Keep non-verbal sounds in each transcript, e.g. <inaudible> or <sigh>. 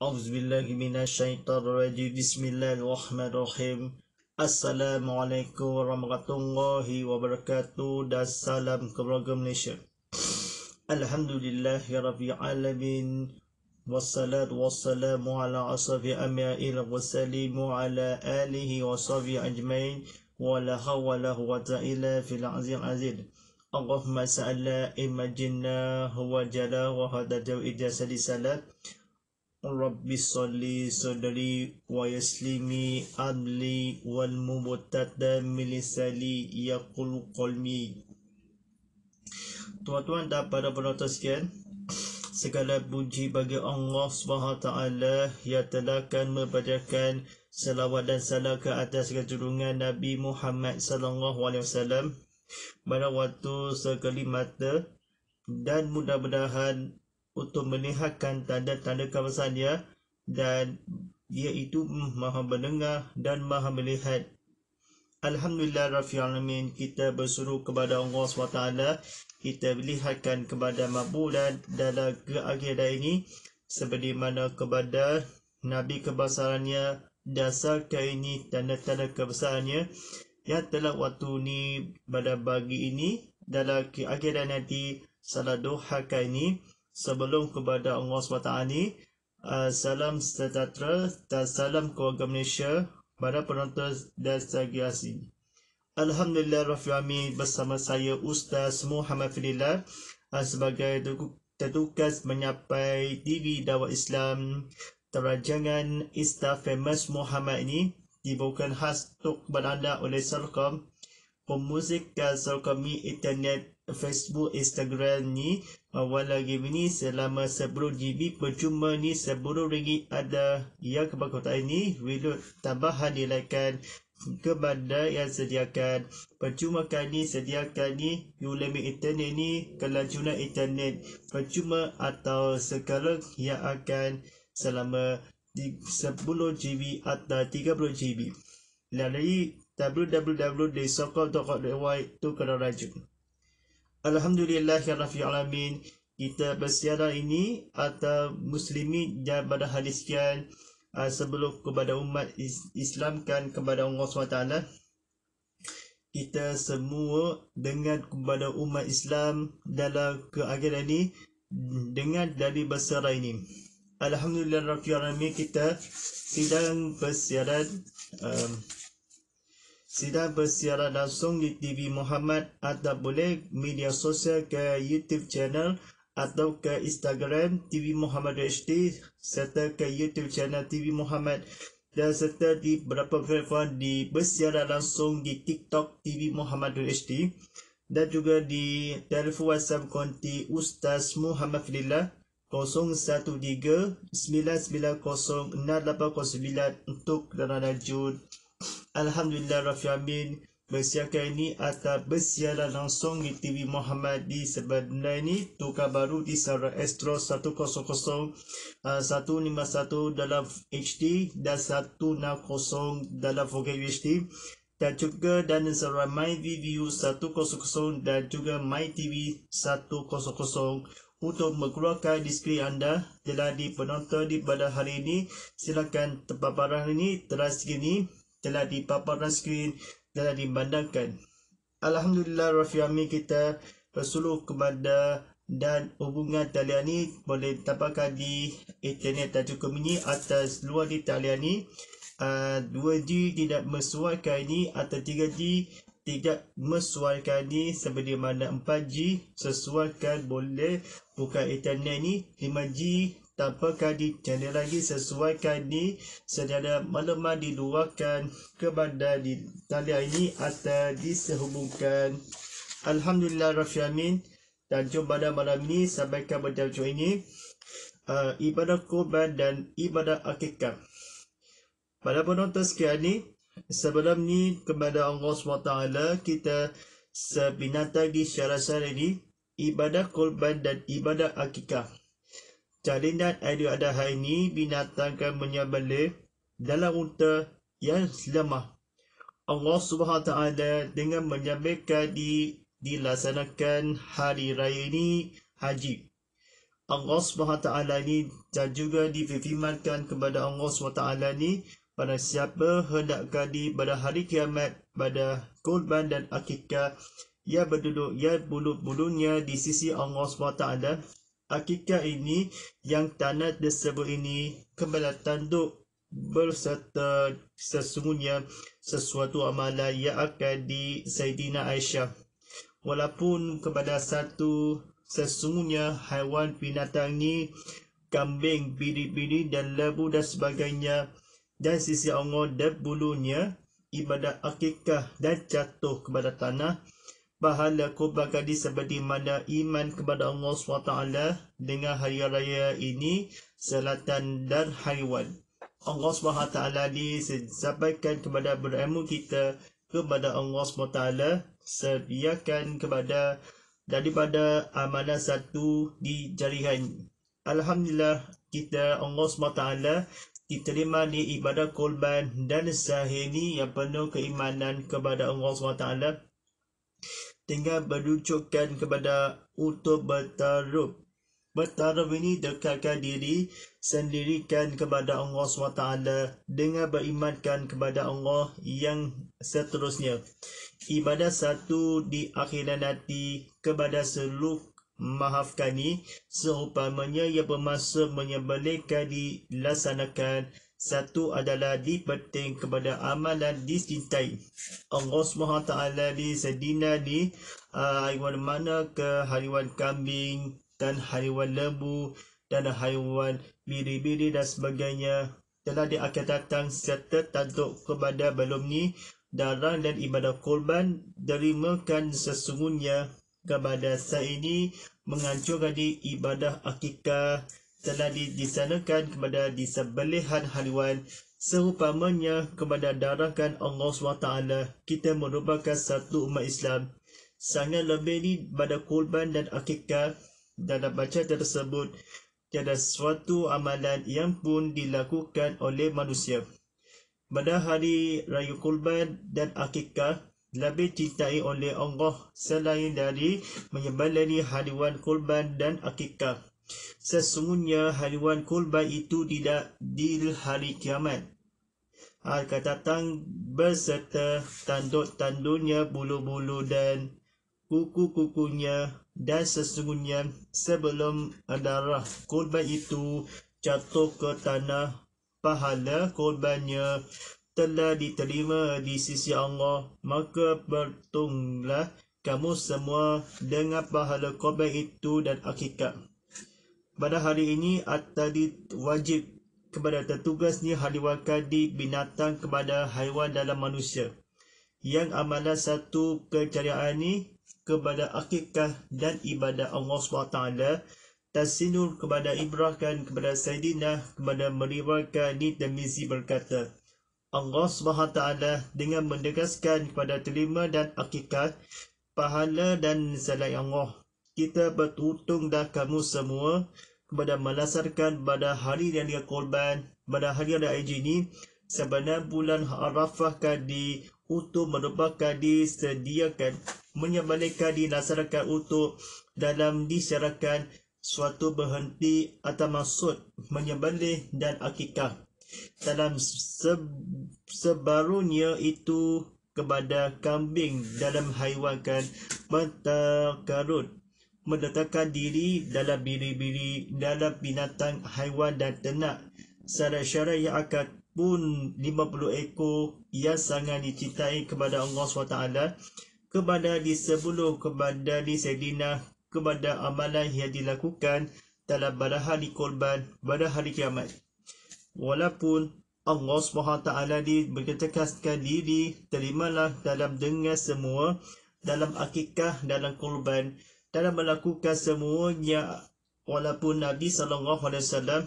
أعوذ بالله من الشيطان الرجيم بسم الله الرحمن الرحيم السلام عليكم ورحمة الله وبركاته السلام kepada Malaysia الحمد لله رب العالمين والصلاة والسلام على أصحاب أمياء والسلام على آله وصحبه أجمعين ولا حول ولا قوة إلا في العزيز العزيز اللهم صل على إمام الجنة هو جل وهذا جو إجازة Rabbi salli Sodari wa yaslimi adli wal mubtada milisali yaqul qalmi Tuan-tuan dan para penonton sekian segala puji bagi Allah Swt. taala yang telah kan membacakan salawat dan salam ke atas kejurungan Nabi Muhammad sallallahu alaihi wasallam pada waktu sekali mata dan mudah-mudahan untuk melihatkan tanda-tanda kawasan dia dan iaitu mm, maha mendengar dan maha melihat. Alhamdulillah Rafi Alamin kita bersuruh kepada Allah SWT kita melihatkan kepada makbulan dalam keakhiran ini seperti mana kepada Nabi kebesarannya dasar ke ini tanda-tanda kebesarannya yang telah waktu ini pada pagi ini dalam keakhiran nanti salah doha ke ini sebelum kepada Allah SWT ni uh, salam sejahtera dan salam keluarga Malaysia para penonton dan segi asing Alhamdulillah Rafi bersama saya Ustaz Muhammad Fidillah uh, sebagai tetukas menyapai TV Dawah Islam terajangan Ista Famous Muhammad ini dibawakan khas untuk beranda oleh Selcom pemuzik Selcom Mi Internet Facebook, Instagram ni awal lagi ini selama sepuluh GB percuma ni sepuluh ringgit ada yang ya, kepada ini reload tambahan nilaikan kepada yang sediakan percuma kali ni sediakan ni ulemi internet ni kelajuan internet percuma atau segala yang akan selama sepuluh GB atau tiga puluh GB lalui www.desokok.com.my tu kena rajin Alhamdulillah Rafi Alamin Kita bersiaran ini atau Muslimi dan pada hadiskan ah, Sebelum kepada umat Islam kan kepada Allah SWT Kita semua dengan kepada umat Islam dalam keakhiran ini Dengan dari bersiaran ini Alhamdulillah Rafi Alamin kita sedang bersiaran um, ah, sidang bersiaran langsung di TV Muhammad atau boleh media sosial ke YouTube channel atau ke Instagram TV Muhammad HD serta ke YouTube channel TV Muhammad dan serta di beberapa platform di bersiaran langsung di TikTok TV Muhammad HD dan juga di telefon WhatsApp konti Ustaz Muhammad Fidillah 013-990-6809 untuk Rana Najud. Alhamdulillah Rafi Amin bersiarkan ini atas bersiaran langsung di TV Muhammad di sebenarnya ini tukar baru di Sara Astro 100 uh, 151 dalam HD dan 160 dalam 4K HD dan juga dan Sara MyVview 100 dan juga MyTV 100 untuk mengeluarkan diskri anda telah dipenonton di pada hari ini silakan tempat barang ini teras ini telah dipaparkan skrin telah dibandangkan. Alhamdulillah Rafiami kita bersuluh kepada dan hubungan talian ini boleh ditampakkan di internet dan juga mini atas luar di talian ini. Uh, ah, 2G tidak mesuaikan ini atau 3G tidak mesuaikan ini seperti mana 4G sesuaikan boleh buka internet ini 5G tanpakah dicari lagi sesuai sesuaikan ni di maklumat kan kepada di tali ini atau disehubungkan Alhamdulillah Rafiamin dan jumpa pada malam ini sampaikan pada jumpa ini uh, ibadah korban dan ibadah akikah pada penonton sekian ini sebelum ni kepada Allah SWT kita sebinatang di syarat-syarat ini ibadah korban dan ibadah akikah Talinan Aidil Adha ini binatang binatangkan menyembelih dalam unta yang lemah. Allah Subhanahu Taala dengan menyampaikan di dilaksanakan hari raya ini haji. Allah Subhanahu Taala ini dan juga difirmankan kepada Allah Subhanahu Taala ini pada siapa hendakkan di pada hari kiamat pada korban dan akikah ia berduduk ia bulu-bulunya di sisi Allah SWT Akikah ini yang tanah tersebut ini kembali tanduk berserta sesungguhnya sesuatu amalan yang akan di Sayyidina Aisyah. Walaupun kepada satu sesungguhnya haiwan binatang ini, kambing, biri-biri dan labu dan sebagainya, dan sisi Allah dan bulunya, ibadah akikah dan jatuh kepada tanah, pahala kurban kadi seperti mana iman kepada Allah SWT dengan hari raya ini selatan dar haiwan. Allah SWT sampaikan kepada berilmu kita kepada Allah SWT sediakan kepada daripada amalan satu di jarihan. Alhamdulillah kita Allah SWT diterima di ibadah korban dan sahih ini yang penuh keimanan kepada Allah SWT dengan berucukkan kepada untuk bertaruh. Bertaruh ini dekatkan diri sendirikan kepada Allah SWT dengan berimankan kepada Allah yang seterusnya. Ibadah satu di akhirat nanti kepada seluruh mahafkani seumpamanya ia bermaksud menyebalikkan dilaksanakan satu adalah dipenting kepada amalan dicintai. Allah SWT di sedina di haiwan uh, mana ke haiwan kambing dan haiwan lembu dan haiwan biri-biri dan sebagainya telah di akhir datang serta tanduk kepada belum ni darang dan ibadah korban derimakan sesungguhnya kepada saya ini menghancurkan di ibadah akikah telah disanakan kepada disebelihan haluan serupamanya kepada darahkan Allah SWT kita merupakan satu umat Islam sangat lebih ini pada kurban dan akikah dalam baca tersebut tiada suatu amalan yang pun dilakukan oleh manusia pada hari raya kurban dan akikah lebih cintai oleh Allah selain dari menyembelih haluan kurban dan akikah Sesungguhnya haiwan kurban itu tidak di hari kiamat. Akan ha, datang berserta tanduk-tanduknya, bulu-bulu dan kuku-kukunya dan sesungguhnya sebelum darah kurban itu jatuh ke tanah pahala korbannya telah diterima di sisi Allah maka bertunglah kamu semua dengan pahala korban itu dan akikah pada hari ini atadi wajib kepada ni hari wakadi binatang kepada haiwan dalam manusia yang amalan satu kecariaan ini kepada akikah dan ibadah Allah SWT tersinur kepada Ibrahim kepada Sayyidina kepada meriwakan ni dan misi berkata Allah SWT dengan mendekaskan kepada terima dan akikah pahala dan salai Allah kita bertutung dah kamu semua kepada melasarkan pada hari yang dia korban, pada hari yang dia haji ini, sebenarnya bulan Arafah kadi untuk merupakan disediakan, menyebalikkan nasarkan untuk dalam disyarakan suatu berhenti atau maksud menyebalik dan akikah. Dalam se sebarunya itu kepada kambing dalam haiwan kan mentakarut meletakkan diri dalam biri-biri dalam binatang haiwan dan ternak secara syarat yang akad pun 50 ekor ia sangat dicintai kepada Allah SWT kepada di sebelum kepada di sedina kepada amalan yang dilakukan dalam pada hari korban pada hari kiamat walaupun Allah SWT di berketekaskan diri terimalah dalam dengan semua dalam akikah dalam korban dalam melakukan semuanya walaupun Nabi sallallahu alaihi wasallam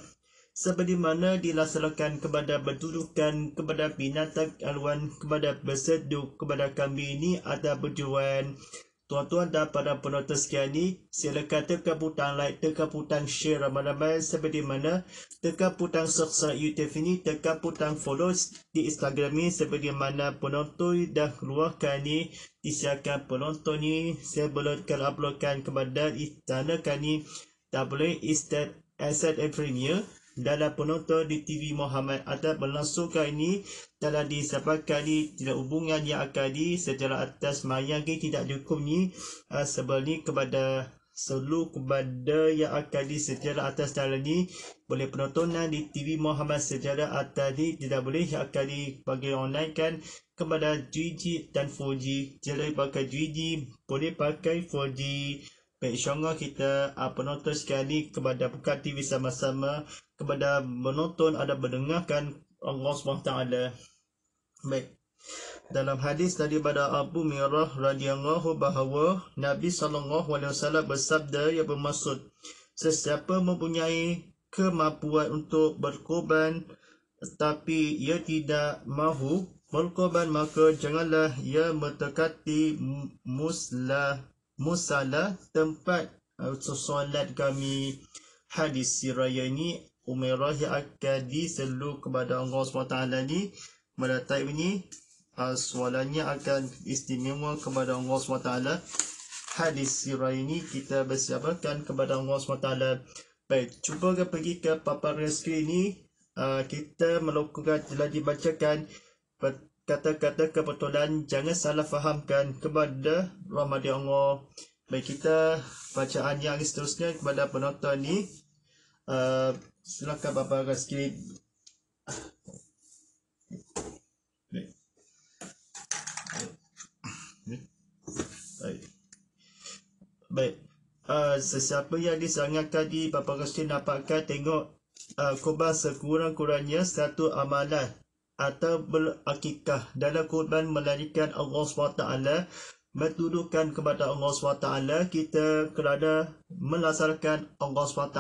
sebagaimana dilaksanakan kepada berdudukan kepada binatang alwan kepada berseduk kepada kambing ini ada berjuan Tuan-tuan dan para penonton sekian ini, silakan tekan butang like, tekan butang share ramai-ramai seperti mana, tekan butang subscribe YouTube ini, tekan butang follow di Instagram ini seperti mana penonton dah keluarkan ini, disiarkan penonton ini, saya boleh uploadkan kepada istana kami, double instead asset and premier dalam penonton di TV Muhammad atas melangsungkan ini telah disebabkan di tidak hubungan yang akan di sejarah atas mayangi tidak dihukum ni uh, ah, sebelum ni kepada seluruh kepada yang akan di sejarah atas dalam ini boleh penontonan di TV Muhammad sejarah atas ni tidak boleh yang akan di bagi online kan kepada 3G dan 4G jadi pakai 3G boleh pakai 4G Baik, syongah kita uh, penonton sekali kepada buka TV sama-sama kepada menonton ada mendengarkan Allah SWT baik dalam hadis tadi pada Abu Mirah radhiyallahu bahawa Nabi sallallahu alaihi wasallam bersabda yang bermaksud sesiapa mempunyai kemampuan untuk berkorban tapi ia tidak mahu berkorban maka janganlah ia mendekati muslah musalah tempat uh, solat kami hadis siraya ini Umairah yang akan diselu kepada Allah SWT ni Pada taib ni ah, Soalannya akan istimewa kepada Allah SWT Hadis sirah ini kita bersiapkan kepada Allah SWT Baik, cuba kita pergi ke paparan skrin ni ah, Kita melakukan telah dibacakan Kata-kata kebetulan jangan salah fahamkan kepada Ramadhan Allah Baik, kita bacaan yang seterusnya kepada penonton ni uh, silakan paparkan sikit Baik. Uh, sesiapa yang disangkakan tadi Bapak Rasul dapatkan tengok uh, kubah sekurang-kurangnya satu amalan atau berakikah dalam korban melarikan Allah SWT Metuduhkan kepada Allah SWT kita kerana melasarkan Allah SWT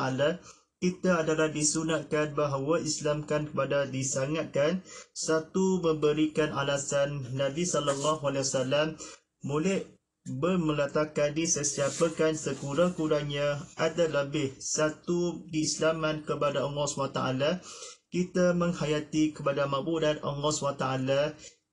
kita adalah disunatkan bahawa Islamkan kepada disangatkan satu memberikan alasan Nabi sallallahu alaihi wasallam boleh bermelatakan di sesiapakan sekurang-kurangnya ada lebih satu diislaman kepada Allah SWT kita menghayati kepada makbudan Allah SWT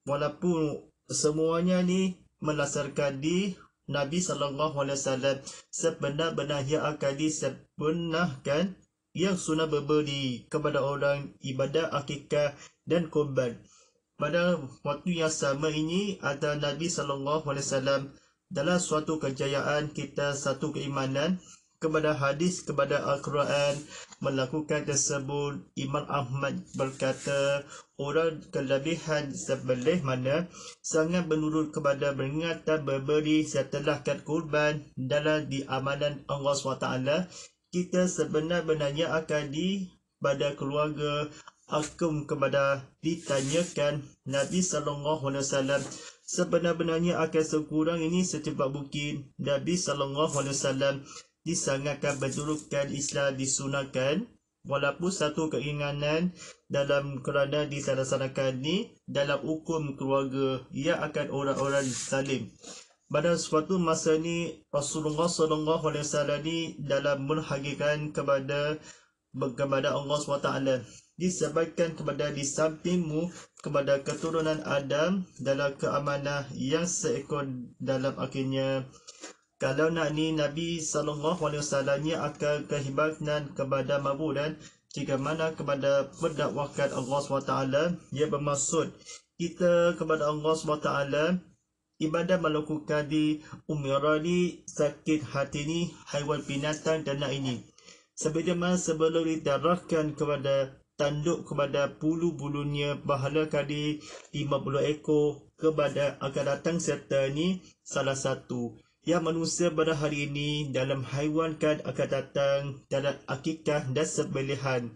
walaupun semuanya ni melasarkan di Nabi saw alaihi wasallam sebenar-benar ia akan disebenarkan yang sunnah memberi kepada orang ibadah akikah dan korban. Pada waktu yang sama ini ada Nabi SAW dalam suatu kejayaan kita satu keimanan kepada hadis kepada Al-Quran melakukan tersebut Imam Ahmad berkata orang kelebihan sebelah mana sangat menurut kepada mengatakan berberi setelah kurban dalam diamanan Allah SWT kita sebenar-benarnya akan di pada keluarga akum kepada ditanyakan Nabi sallallahu alaihi wasallam sebenar-benarnya akan sekurang ini secepat mungkin Nabi sallallahu alaihi wasallam disangatkan berdurukan Islam disunahkan walaupun satu keinginan dalam kerana disalahsanakan ini dalam hukum keluarga ia akan orang-orang salim pada suatu masa ini Rasulullah sallallahu alaihi wasallam ni dalam menghagikan kepada kepada Allah SWT disebabkan kepada di sampingmu kepada keturunan Adam dalam keamanah yang seekor dalam akhirnya kalau nak ni Nabi sallallahu alaihi wasallam ni akan kehibatan kepada dan jika mana kepada pendakwakan Allah SWT ia bermaksud kita kepada Allah SWT ibadah maluku kadi umirani sakit hati ni haiwan binatang dana ini. Sebagaimana sebelum didarahkan kepada tanduk kepada bulu bulunya bahala kadi 50 ekor kepada akan datang serta ini salah satu. Yang manusia pada hari ini dalam haiwan kan akan datang dalam akikah dan sebelihan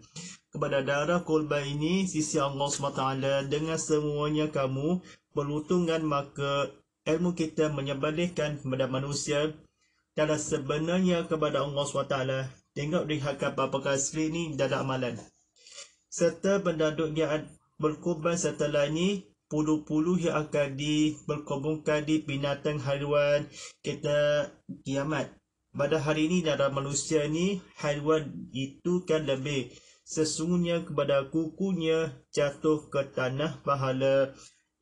kepada darah kolba ini sisi Allah SWT dengan semuanya kamu berlutungan maka ilmu kita menyembelihkan kepada manusia dalam sebenarnya kepada Allah SWT tengok apa kapal perkara ini dalam amalan serta benda dunia berkuban setelah ini puluh pulu yang akan di di binatang haiwan kita kiamat pada hari ini dalam manusia ini haiwan itu kan lebih sesungguhnya kepada kukunya jatuh ke tanah pahala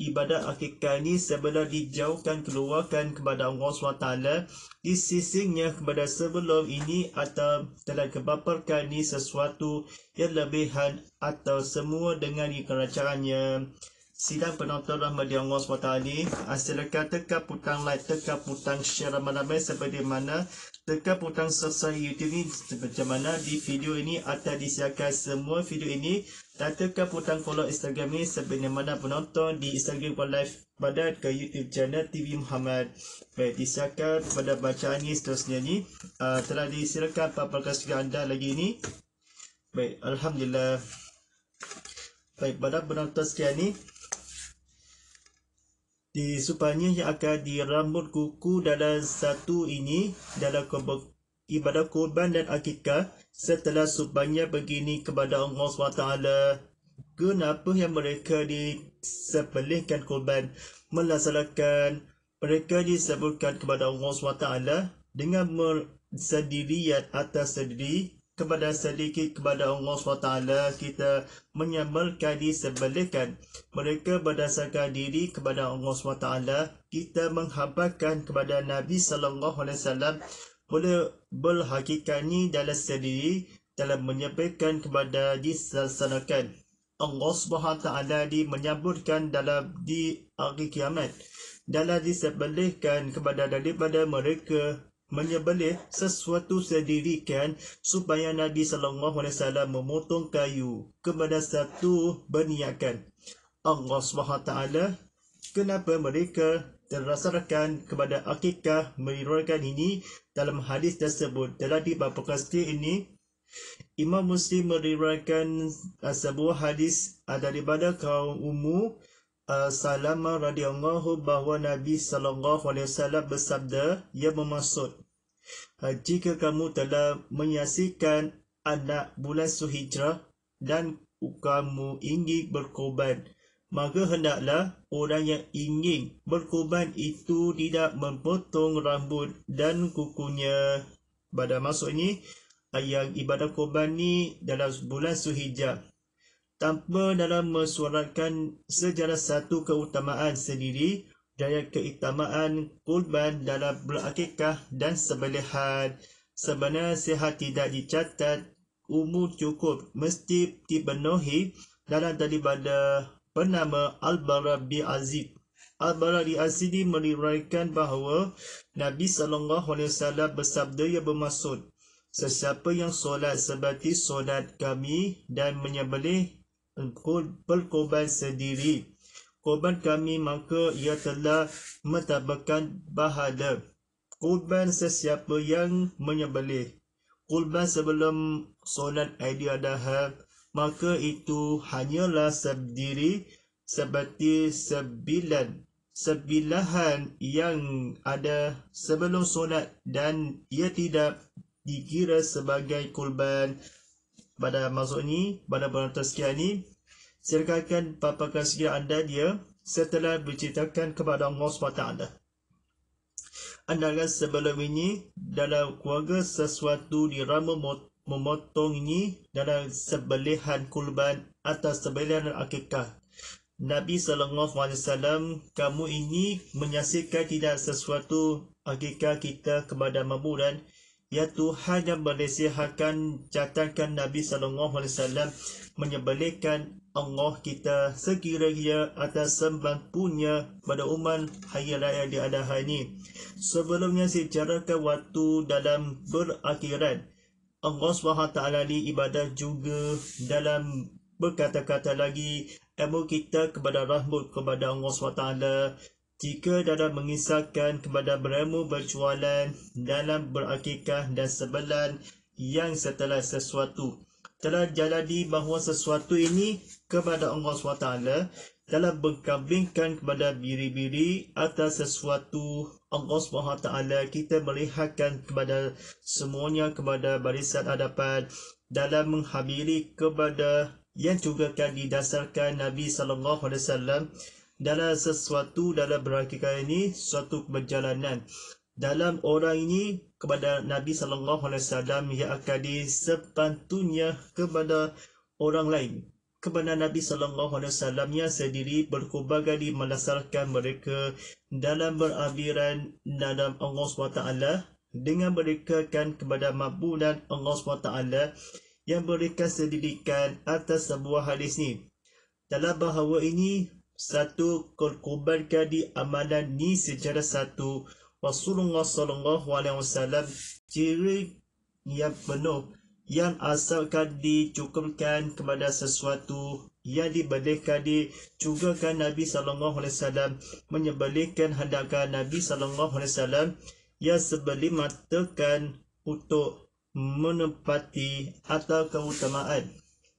ibadat akikah ini sebelum dijauhkan keluarkan kepada Allah SWT di sisinya kepada sebelum ini atau telah kebaparkan ini sesuatu yang lebihan atau semua dengan kerajaannya Sidang penonton rahmat di Allah SWT ini Silakan tekan butang like, tekan butang share ramai-ramai seperti mana Tekan butang subscribe YouTube ini seperti mana di video ini atau disiarkan semua video ini Tatakan putang follow Instagram ni sebenarnya mana penonton di Instagram One Life Badan ke YouTube channel TV Muhammad. Baik, disiarkan pada bacaan ni seterusnya ni. Uh, telah disiarkan paparkan juga anda lagi ni. Baik, Alhamdulillah. Baik, pada penonton sekian ni. Di supanya yang akan dirambut kuku dalam satu ini dalam ibadah korban dan akikah setelah subhanya begini kepada Allah SWT, kenapa yang mereka disebelihkan korban melaksanakan mereka disebutkan kepada Allah SWT dengan sendirian atas sendiri kepada sedikit kepada Allah SWT kita menyembelkan disebelihkan mereka berdasarkan diri kepada Allah SWT kita menghabarkan kepada Nabi Sallallahu Alaihi Wasallam boleh berhakikani dalam sendiri dalam menyampaikan kepada disalsanakan. Allah SWT di menyambutkan dalam di akhir kiamat. Dalam disebelihkan kepada daripada mereka menyebelah sesuatu sendirikan supaya Nabi SAW memotong kayu kepada satu berniakan. Allah SWT kenapa mereka terdasarkan kepada akikah meriwayatkan ini dalam hadis tersebut telah dibawakan setiap ini Imam Muslim meriwayatkan uh, sebuah hadis uh, daripada kaum Ummu uh, Salamah radhiyallahu bahwa Nabi sallallahu alaihi wasallam bersabda ia ya bermaksud uh, jika kamu telah menyaksikan anak bulan suhijrah dan kamu ingin berkorban maka hendaklah orang yang ingin berkorban itu tidak memotong rambut dan kukunya. Pada masuk ini, ayat ibadah korban ni dalam bulan suhijjah. Tanpa dalam mensuarakan sejarah satu keutamaan sendiri, daya keutamaan korban dalam bulan dan sebelahan. Sebenarnya sehat tidak dicatat, umur cukup mesti dipenuhi dalam daripada bernama Al-Bara bin Aziz. Al-Bara bin Aziz meriwayatkan bahawa Nabi sallallahu alaihi wasallam bersabda yang bermaksud sesiapa yang solat seperti solat kami dan menyembelih berkorban sendiri korban kami maka ia telah mentabakan bahada korban sesiapa yang menyembelih korban sebelum solat Aidiladha adalah maka itu hanyalah sendiri seperti sebilan sebilahan yang ada sebelum solat dan ia tidak dikira sebagai kurban pada masuk ini pada bulan tersekian ini silakan paparkan sekian anda dia setelah berceritakan kepada Allah SWT anda anda kan sebelum ini dalam keluarga sesuatu dirama mot- memotongnya dalam sebelahan kurban atau sebelahan akikah. Nabi SAW, kamu ini menyaksikan tidak sesuatu akikah kita kepada mamuran. Ya Tuhan yang menasihatkan, catatkan Nabi SAW menyebelihkan Allah kita sekiranya atas sembang punya pada umat hari raya di adahan ini. Sebelumnya sejarahkan waktu dalam berakhirat. Allah SWT ni ibadah juga dalam berkata-kata lagi ilmu kita kepada rahmat kepada Allah SWT jika dalam mengisahkan kepada beramu berjualan dalam berakikah dan sebelan yang setelah sesuatu telah jadi bahawa sesuatu ini kepada Allah SWT telah berkambingkan kepada biri-biri atas sesuatu Allah SWT kita melihatkan kepada semuanya kepada barisan hadapan dalam menghabiri kepada yang juga akan didasarkan Nabi SAW dalam sesuatu dalam berhakikat ini suatu perjalanan dalam orang ini kepada Nabi SAW yang akan disepantunya kepada orang lain kepada Nabi sallallahu alaihi wasallamnya sendiri berkubah gadi melasarkan mereka dalam beraliran dalam Allah SWT dengan berikan kepada mabunan Allah SWT yang mereka sedirikan atas sebuah hadis ini. Dalam bahawa ini, satu kurkuban kadi amalan ni secara satu Rasulullah Wasallam ciri yang penuh yang asalkan dicukumkan kepada sesuatu yang juga kan Nabi sallallahu alaihi wasallam menyembelihkan hendakkan Nabi sallallahu alaihi wasallam yang sebeli matakan untuk menempati atau keutamaan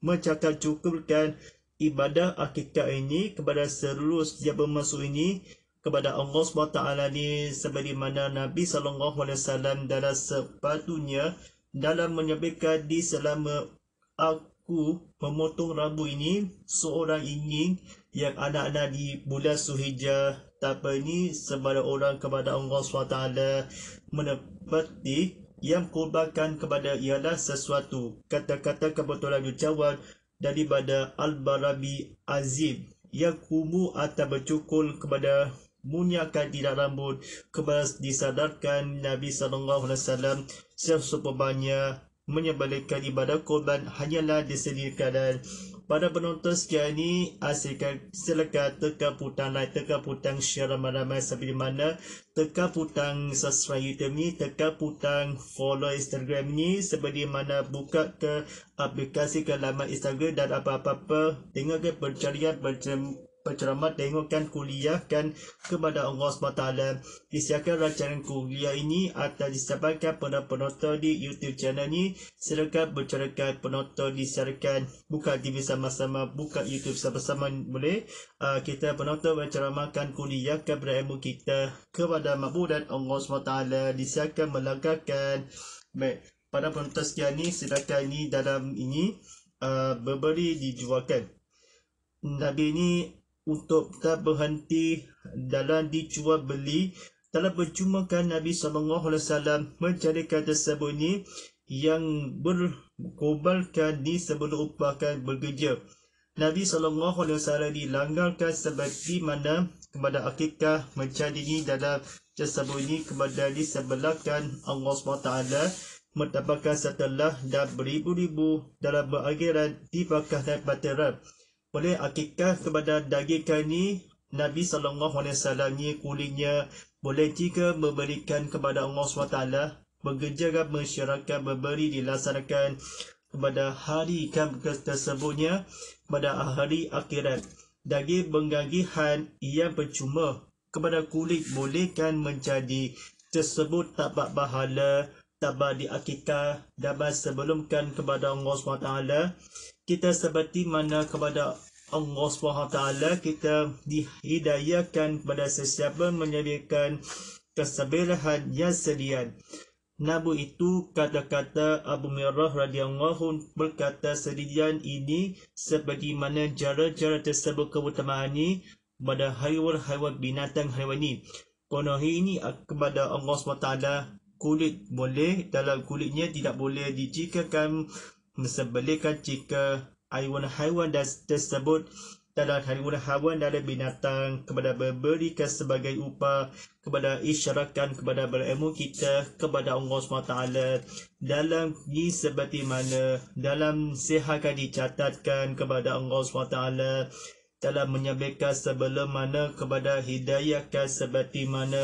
mencakap cukupkan ibadah akikah ini kepada seluruh setiap bermaksud ini kepada Allah SWT ni sebagaimana Nabi SAW dalam sepatunya dalam menyampaikan di selama aku memotong rambu ini seorang ingin yang anak-anak di bulan Suhijjah tapi ini sebab orang kepada Allah SWT menepati yang kurbankan kepada ialah sesuatu kata-kata kebetulan ucawan daripada Al-Barabi Azim yang kumu atau bercukul kepada munyakan tidak rambut kemas disadarkan Nabi sallallahu alaihi wasallam sesungguhnya menyembelihkan ibadah korban hanyalah disediakan dan pada penonton sekian ini asyikkan silakan tekan putang, like tekan butang share ramai-ramai sampai di mana tekan butang subscribe YouTube ni tekan putang follow Instagram ni seperti mana buka ke aplikasi ke laman Instagram dan apa-apa tengok ke percarian macam berceramah tengokkan kuliah dan kepada Allah SWT disiarkan rancangan kuliah ini atau disiapkan pada penonton di YouTube channel ini silakan bercerakan penonton disiarkan buka TV sama-sama buka YouTube sama-sama boleh uh, kita penonton berceramahkan kuliah kepada ilmu kita kepada makbul dan Allah SWT disiarkan melangkahkan baik pada penonton sekian ini silakan ini dalam ini uh, berberi dijualkan Nabi ini untuk tak berhenti dalam dicuba beli telah berjumakan Nabi sallallahu alaihi wasallam mencari kata sabuni yang berkobalkan di sebelum upahkan bekerja. Nabi sallallahu alaihi wasallam dilanggarkan seperti mana kepada akikah menjadi dalam tersebut ini kepada disebelahkan Allah SWT mendapatkan setelah dan beribu-ribu dalam berakhiran dibakar dan baterai. Oleh akikah kepada daging kani Nabi SAW ni kulingnya boleh jika memberikan kepada Allah SWT, bekerja masyarakat memberi dilaksanakan kepada hari kam tersebutnya pada hari akhirat. Daging penggagihan yang percuma kepada kulit bolehkan menjadi tersebut tak bak bahala, tak bak diakikah dan sebelumkan kepada Allah SWT kita seperti mana kepada Allah SWT kita dihidayakan kepada sesiapa menyediakan kesabaran yang sedia. Nabu itu kata-kata Abu Mirah radhiyallahu berkata sedian ini mana jara-jara tersebut ini kepada haiwan-haiwan binatang haiwan ini. Konohi ini kepada Allah SWT kulit boleh dalam kulitnya tidak boleh dicikakan Sebelikan jika haiwan haiwan tersebut dalam haiwan haiwan dari binatang kepada berikan sebagai upah kepada isyarakan kepada berilmu kita kepada Allah SWT dalam ni seperti mana dalam sihakan dicatatkan kepada Allah SWT dalam menyampaikan sebelum mana kepada hidayahkan seperti mana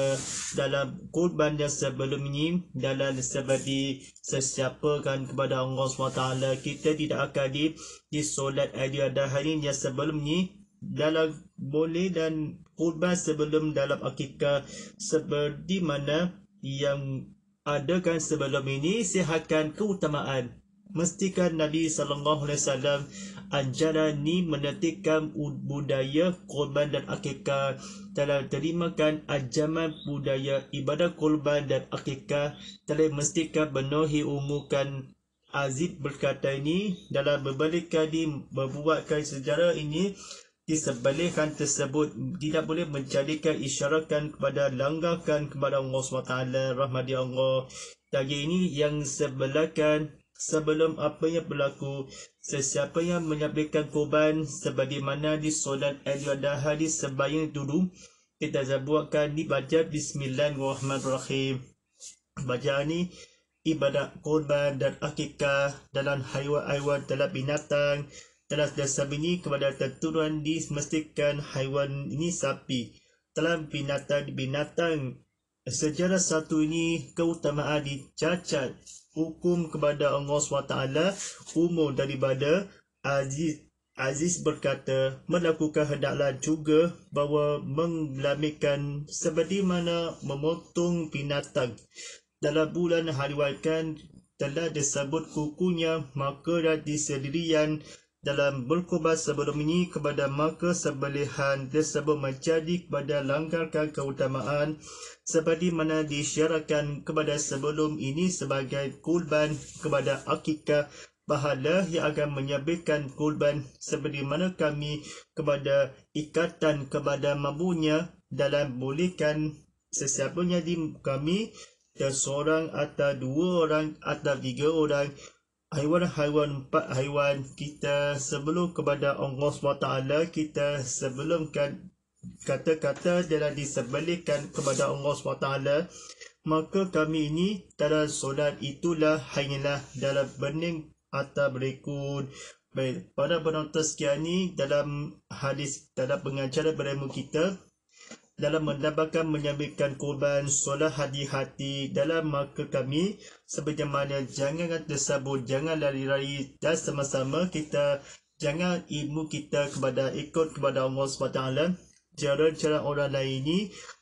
dalam kurban yang sebelum ini dalam seperti sesiapa kan kepada Allah SWT kita tidak akan di di solat idul adha hari yang sebelum ini dalam boleh dan kurban sebelum dalam akikah seperti mana yang kan sebelum ini sihatkan keutamaan mestikan Nabi sallallahu alaihi wasallam ajaran ini menetikkan budaya korban dan akikah telah terimakan ajaman budaya ibadah korban dan akikah telah mestikan menuhi umurkan Aziz berkata ini dalam berbalik kali membuatkan sejarah ini disebalikkan tersebut tidak boleh menjadikan isyaratkan kepada langgarkan kepada Allah SWT rahmat Allah Tagi ini yang sebelahkan sebelum apa yang berlaku sesiapa yang menyampaikan korban sebagaimana di solat Aidil Adha di sebayang dulu kita zabuatkan di baca bismillahirrahmanirrahim bacaan ni ibadat korban dan akikah dalam haiwan-haiwan dalam binatang telah dasar ini kepada tertuduhan dimestikan haiwan ini sapi dalam binatang-binatang Sejarah satu ini keutamaan dicacat hukum kepada Allah SWT umum daripada Aziz. Aziz berkata, melakukan hendaklah juga bahawa menglamikan seperti mana memotong binatang. Dalam bulan hari hariwakan telah disebut kukunya, maka dah sendirian dalam berkubat sebelum ini kepada maka sebelihan tersebut menjadi kepada langgarkan keutamaan seperti mana disyarakan kepada sebelum ini sebagai kurban kepada akikah bahala yang akan menyebabkan kurban seperti mana kami kepada ikatan kepada mabunya dalam bolehkan sesiapa yang di kami seorang atau dua orang atau tiga orang haiwan-haiwan empat haiwan kita sebelum kepada Allah SWT kita sebelum kan kata-kata telah disebelikan kepada Allah SWT maka kami ini dalam solat itulah hanyalah dalam bening atau berikut pada penonton sekian ini dalam hadis, dalam pengajaran beremu kita, dalam mendapatkan menyampaikan korban solat hati-hati dalam maka kami sebagaimana jangan tersabut, jangan lari-lari dan sama-sama kita jangan ilmu kita kepada ikut kepada Allah SWT cara-cara orang lain ini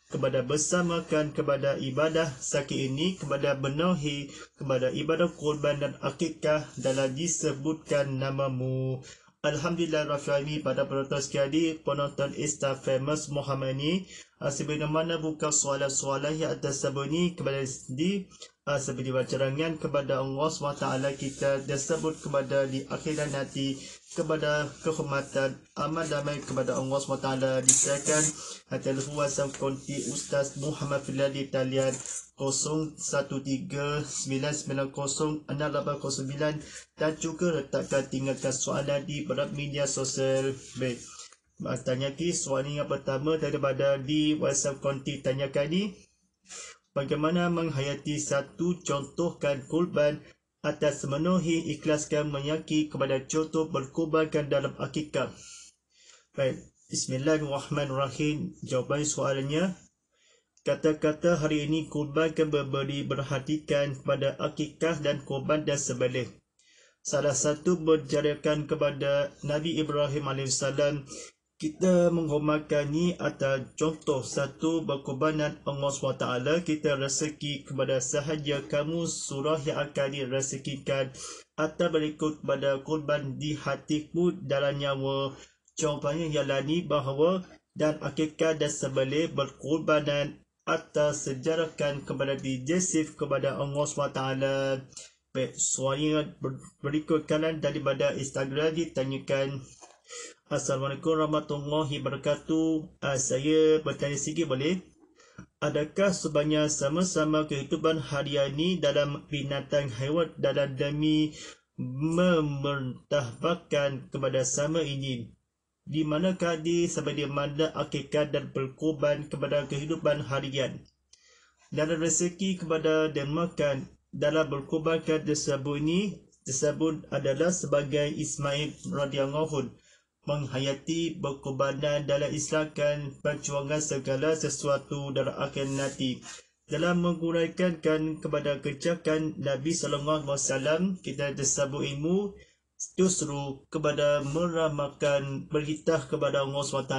kepada bersamakan kepada ibadah sakit ini kepada benahi kepada ibadah korban dan akikah dalam disebutkan namamu Alhamdulillah Rafi'ani pada penonton sekali penonton Insta Famous Muhammad ini Ah, sebagaimana buka soalan-soalan yang ada sabar kepada di ah, seperti bacarangan kepada Allah SWT kita disebut kepada di akhirat nanti kepada kehormatan amal damai kepada Allah SWT disiakan atas huwasan konti Ustaz Muhammad Fidlal di talian 0139906809 dan juga letakkan tinggalkan soalan di berat media sosial baik Ah, tanya ki soalan yang pertama daripada di WhatsApp konti tanya ni bagaimana menghayati satu contohkan kurban atas memenuhi ikhlaskan menyaki kepada contoh berkorbankan dalam akikah baik bismillahirrahmanirrahim jawapan soalannya kata-kata hari ini kurbankan berberi berhatikan kepada akikah dan korban dan sebagainya Salah satu berjarakan kepada Nabi Ibrahim AS kita menghormatkani atau contoh satu berkorbanan Allah SWT kita rezeki kepada sahaja kamu surah yang akan direzekikan atau berikut pada korban di hatiku dalam nyawa contohnya ialah ni bahawa dan akikah dan sebalik berkorbanan atau sejarahkan kepada dijesif kepada Allah SWT Baik, soalan berikut kanan daripada Instagram ditanyakan Assalamualaikum warahmatullahi wabarakatuh. Uh, saya bertanya sikit boleh? Adakah sebanyak sama-sama kehidupan harian ini dalam binatang haiwan dalam demi memertahbakan kepada sama ini? Di mana kadi sampai di mana akikat dan perkuban kepada kehidupan harian? Dalam rezeki kepada dan makan dalam berkubankan tersebut ini tersebut adalah sebagai Ismail radhiyallahu anhu menghayati berkorbanan dalam islahkan perjuangan segala sesuatu dalam akhir nanti. Dalam menguraikan kan kepada kejahatan Nabi SAW, kita tersabut ilmu justru kepada meramakan berhitah kepada Allah SWT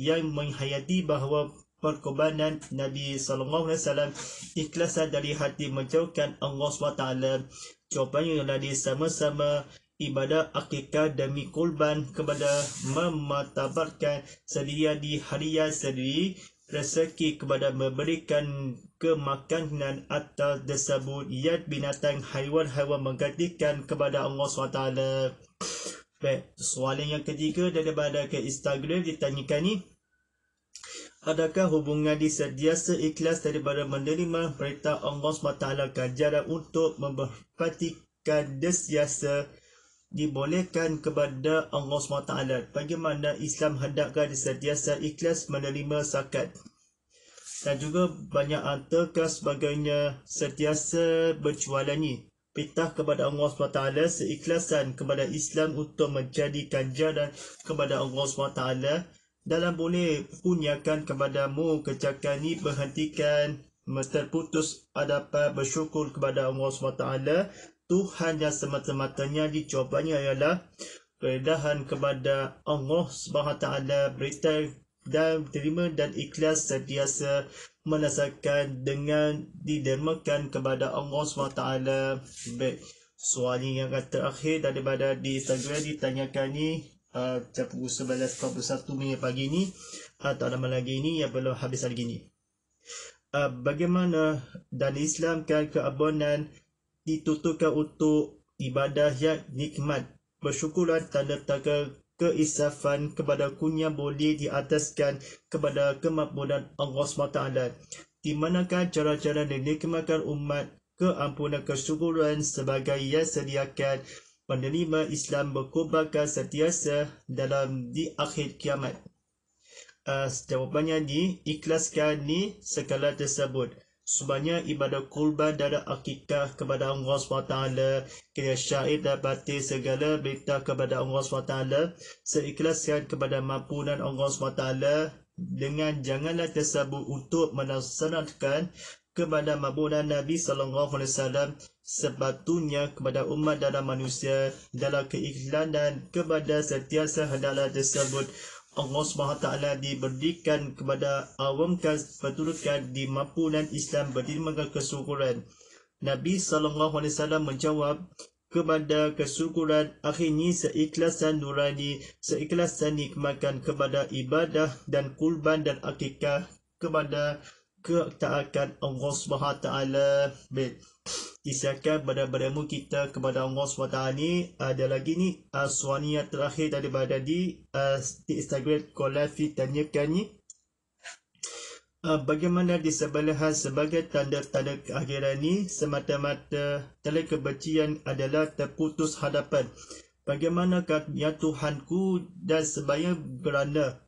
yang menghayati bahawa perkorbanan Nabi SAW ikhlas dari hati menjauhkan Allah SWT. yang adalah sama-sama ibadah akikah demi kurban kepada mematabarkan sedia di hariya sendiri rezeki kepada memberikan kemakanan atau tersebut iat binatang haiwan-haiwan menggantikan kepada Allah SWT Baik, soalan yang ketiga daripada ke Instagram ditanyakan ni Adakah hubungan di disediasa ikhlas daripada menerima perintah Allah SWT kajaran untuk memperhatikan desiasa dibolehkan kepada Allah SWT bagaimana Islam hendaklah disediasa ikhlas menerima zakat dan juga banyak antara sebagainya berjualan ini pitah kepada Allah SWT seikhlasan kepada Islam untuk menjadikan jalan kepada Allah SWT dalam boleh punyakan kepadamu kejakan ini berhentikan terputus adapa bersyukur kepada Allah SWT Tuhan yang semata-matanya dicobanya ialah peredahan kepada Allah SWT berita dan terima dan ikhlas sentiasa menasakan dengan didermakan kepada Allah SWT baik soalan yang terakhir daripada di Instagram ditanyakan ni pukul uh, 11.41 minit pagi ni atau ah, lama lagi ini yang belum habis lagi ini. uh, ah, bagaimana dan kan keabonan dituturkan untuk ibadah yang nikmat. Bersyukurlah tanda-tanda keisafan kepada kunyah boleh diataskan kepada kemampuan Allah SWT. Di manakah cara-cara dinikmatkan umat keampunan kesyukuran sebagai yang sediakan penerima Islam berkubahkan sentiasa dalam di akhir kiamat. Uh, jawapannya ikhlaskan ni segala tersebut. Sebanyak ibadah kurban dan akikah kepada Allah SWT Kira syair dan batin segala berita kepada Allah SWT Seikhlaskan kepada mampunan Allah SWT Dengan janganlah tersabut untuk melaksanakan kepada mabunan Nabi SAW sepatutnya kepada umat dalam manusia dalam keikhlanan kepada setiasa hendaklah tersebut Allah SWT diberikan kepada awam kas peturutkan di mampunan Islam berdirmakan kesyukuran. Nabi SAW menjawab kepada kesyukuran akhirnya seikhlasan nurani, seikhlasan nikmatkan kepada ibadah dan kurban dan akikah kepada akan Allah SWT Amin Isyakan pada badanmu kita kepada Allah SWT ni Ada lagi ni uh, yang terakhir dari daripada di uh, Di Instagram Kolafi tanyakan ni uh, Bagaimana disebelahan sebagai tanda-tanda keakhiran ni Semata-mata tanda kebencian adalah terputus hadapan Bagaimana ya Tuhanku dan sebaya beranda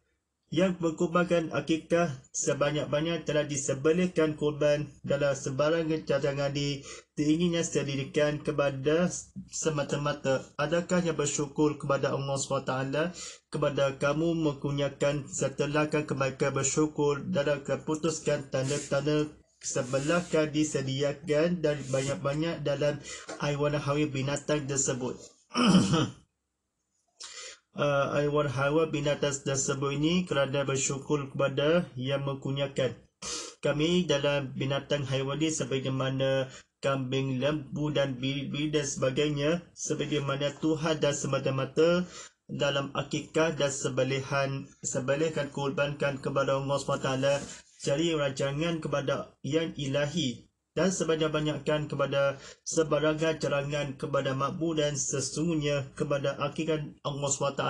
yang mengkumbangkan akikah sebanyak-banyak telah disebelihkan korban dalam sebarang cadangan di diinginnya sedirikan kepada semata-mata. Adakah yang bersyukur kepada Allah SWT kepada kamu menggunakan setelahkan kemaika bersyukur dalam keputuskan tanda-tanda sebelahkan disediakan dan banyak-banyak dalam aiwan hawi binatang tersebut. <clears throat> uh, aiwan hawa binatang tersebut ini kerana bersyukur kepada yang mempunyakan kami dalam binatang haiwan ini sebagaimana kambing, lembu dan bibi dan sebagainya sebagaimana Tuhan dan semata-mata dalam akikah dan sebelihan sebelihkan kurbankan kepada Allah SWT jadi rancangan kepada yang ilahi dan sebanyak-banyakkan kepada sebarangan carangan kepada makmum dan sesungguhnya kepada akhirat Allah SWT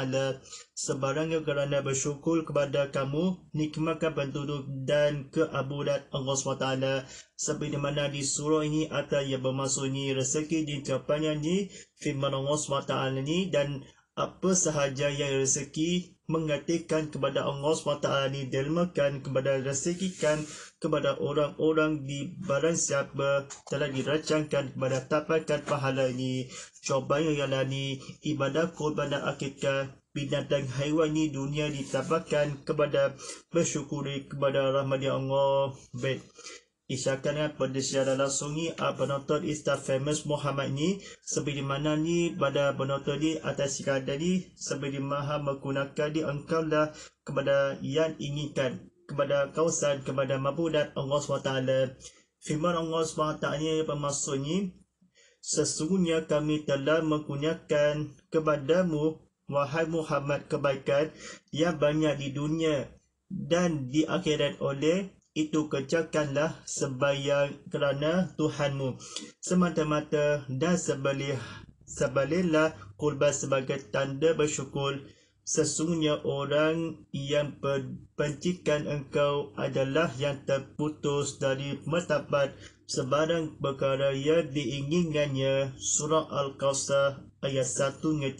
sebarangan kerana bersyukur kepada kamu nikmatkan penduduk dan keabudat Allah SWT seperti mana di surah ini atau yang bermaksud ini rezeki di kepanjang ini firman Allah SWT ini dan apa sahaja yang rezeki mengatakan kepada Allah SWT ni dermakan kepada rezekikan kepada orang-orang di barang siapa telah dirancangkan kepada tapakan pahala ini cobanya ialah ni ibadah korban dan akikah binatang haiwan ini dunia ditapakan kepada bersyukuri kepada rahmat Allah baik Isyakan dengan pendisiaran langsung ni uh, penonton Istar Famous Muhammad ni Sebelum mana ni pada penonton ni atas sekadar ni Sebelum maha menggunakan di engkau lah kepada yang inginkan Kepada kawasan, kepada mabu dan Allah SWT Firman Allah SWT ni bermaksud ni Sesungguhnya kami telah menggunakan kepadamu Wahai Muhammad kebaikan yang banyak di dunia dan di akhirat oleh itu kerjakanlah sebayang kerana Tuhanmu semata-mata dan sebalik sebelihlah kurban sebagai tanda bersyukur sesungguhnya orang yang pencikan engkau adalah yang terputus dari mertabat sebarang perkara yang diinginkannya surah al-kausar ayat 1 hingga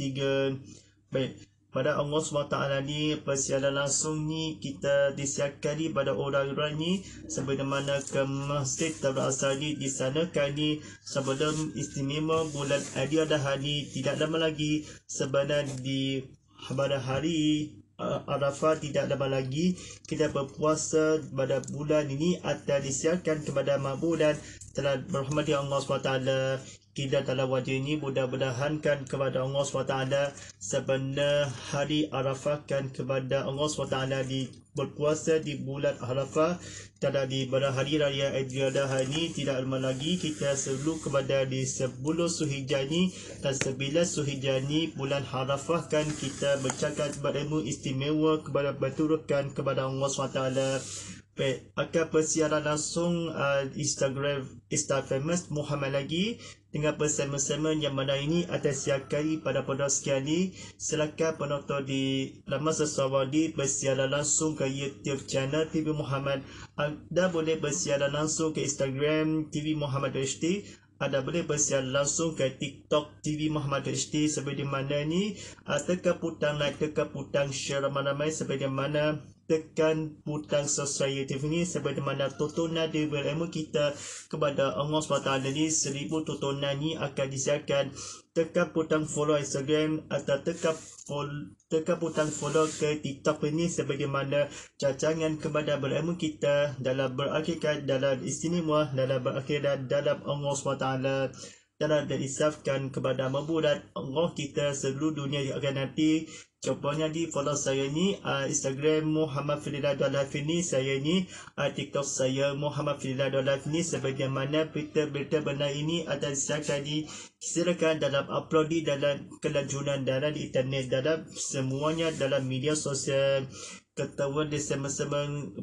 3 baik pada Allah SWT ni persiaran langsung ni kita disiarkan pada orang-orang ni sebagaimana ke masjid terasa ni di sana kali sebelum istimewa bulan Adia dah hari tidak lama lagi sebenarnya di pada hari uh, Arafah tidak lama lagi kita berpuasa pada bulan ini atau disiarkan kepada makmum dan telah berhormati Allah SWT kita dalam wajah ini mudah-mudahankan kepada Allah SWT sebenar hari arafah kan kepada Allah SWT di berpuasa di bulan Arafah tidak di pada hari raya Adriada hari ini tidak lama lagi kita selalu kepada di 10 Suhijani dan 11 Suhijani bulan Arafah kan kita bercakap kepada istimewa kepada berturutkan kepada Allah SWT Baik, akan persiaran langsung uh, Instagram Star Famous Muhammad lagi dengan persama-sama yang mana ini atas siakari pada penonton sekian ini. Silakan penonton di laman sesuatu di persiaran langsung ke YouTube channel TV Muhammad. Anda boleh persiaran langsung ke Instagram TV Muhammad HD. Anda boleh bersiar langsung ke TikTok TV Muhammad HD seperti mana ni. Uh, tekan putang like, tekan putang share ramai-ramai seperti mana tekan butang sesuai TV ini sebagai mana tontonan di berilmu kita kepada Allah SWT jadi seribu tontonan ini akan disiarkan tekan butang follow Instagram atau tekan tekan butang follow ke TikTok ini sebagaimana cacangan kepada berilmu kita dalam berakhirkan dalam istimewa dalam berakhirkan dalam Allah SWT dalam dari self dan kepada mabudat Allah kita seluruh dunia yang akan nanti Contohnya di follow saya ni uh, Instagram Muhammad Firdaus Dolafi ni Saya ni uh, TikTok saya Muhammad Firdaus Dolafi ni Sebagaimana berita-berita benar ini Atau saya di silakan dalam upload di dalam kelanjuran dalam internet Dalam semuanya dalam media sosial ketawa di semen-semen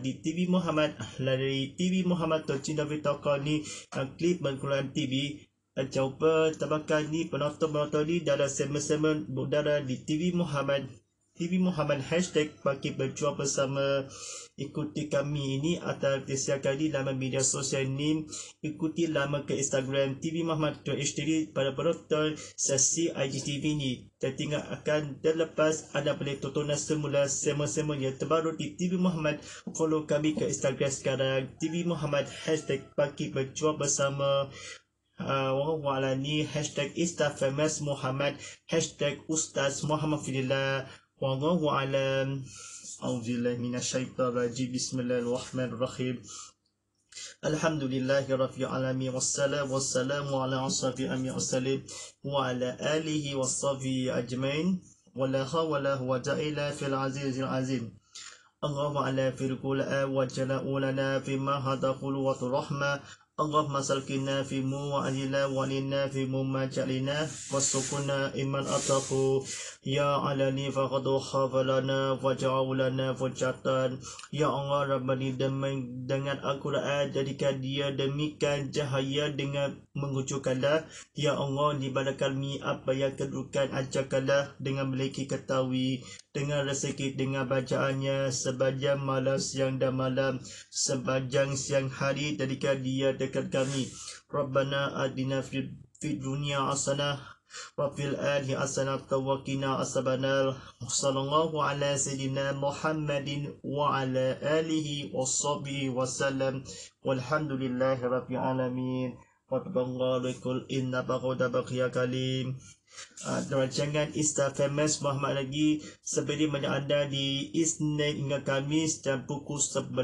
di TV Muhammad dari TV Muhammad Tuan Cina Vitoko ni klip berkulangan TV jumpa tabakan ni penonton-penonton ni dalam semen-semen berkudara di TV Muhammad TV Muhammad hashtag bagi berjuang bersama ikuti kami ini atau disiarkan kali laman media sosial ini ikuti laman ke Instagram TV Muhammad HD pada penonton sesi IGTV ini dan tinggal akan dan lepas anda boleh tonton semula sama-sama yang terbaru di TV Muhammad follow kami ke Instagram sekarang TV Muhammad hashtag pagi berjuang bersama uh, ha, walani hashtag istafemes Muhammad hashtag ustaz Muhammad Fidillah Wallahu alam. أعوذ بالله من الشيطان الرجيم بسم الله الرحمن الرحيم الحمد لله رب العالمين والسلام والسلام على أشرف الأنبياء السلام وعلى آله وصحبه أجمعين ولا حول ولا قوة إلا في العزيز العظيم اللهم على في الكل وجل لنا فيما هذا قلوة الرحمة Allahumma salkina fi mu wa ajila wa lina fi mu ma jalina wa sukuna iman ataku ya alani fa qadu khafalana wa ja'ulana fujatan ya Allah Rabbani dengan Al-Quran jadikan dia demikian cahaya dengan mengucuk mengucurkanlah Ya Allah balik kami apa yang kedudukan ajarkanlah dengan memiliki ketawi dengan rezeki dengan bacaannya sebajang malam siang dan malam sebajang siang hari jadikan dia dekat kami Rabbana adina fid, fid dunia asanah wa fil ahli asanah tawakina asabanal sallallahu ala sayyidina muhammadin wa ala alihi wa sabi wa salam walhamdulillahi rabbil alamin Wabarakatuh Inna Baruda Bakhya Kalim Uh, rancangan Ista Famous Muhammad lagi sebenarnya mana anda di Isnin hingga Kamis dan pukul 11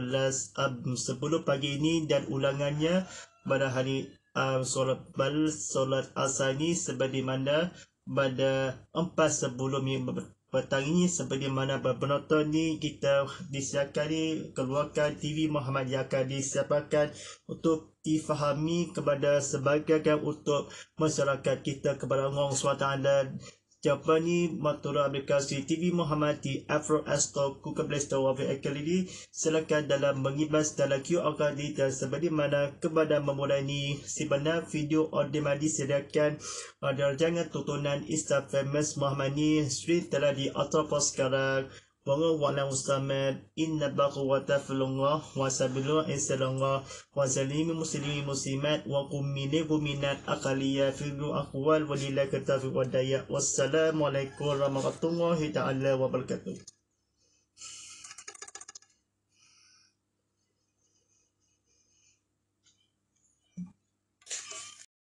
uh, 10 pagi ini dan ulangannya pada hari uh, solat bal solat asar ini mana pada 4 sebelum petang ini seperti mana penonton ni kita disiarkan ni keluarkan TV Muhammad yang akan disiapkan untuk difahami kepada sebagainya untuk masyarakat kita kepada orang suatu anda Japani Matura aplikasi TV menghormati Afro Astro Google Play Store Wafi Akhiri silakan dalam mengibas dalam QR Code dan seperti mana kepada memulai ini sebenarnya video on demand sediakan uh, jangan tontonan Insta Famous Muhammad ini stream telah di Otopo sekarang Wanga wala ustamed inna baqu wa taflunga wa sabilu isalunga wa zalimi muslimi muslimat wa qumini guminat aqaliya fi akwal aqwal wa wadaya. Wassalamualaikum warahmatullahi taala wa barakatuh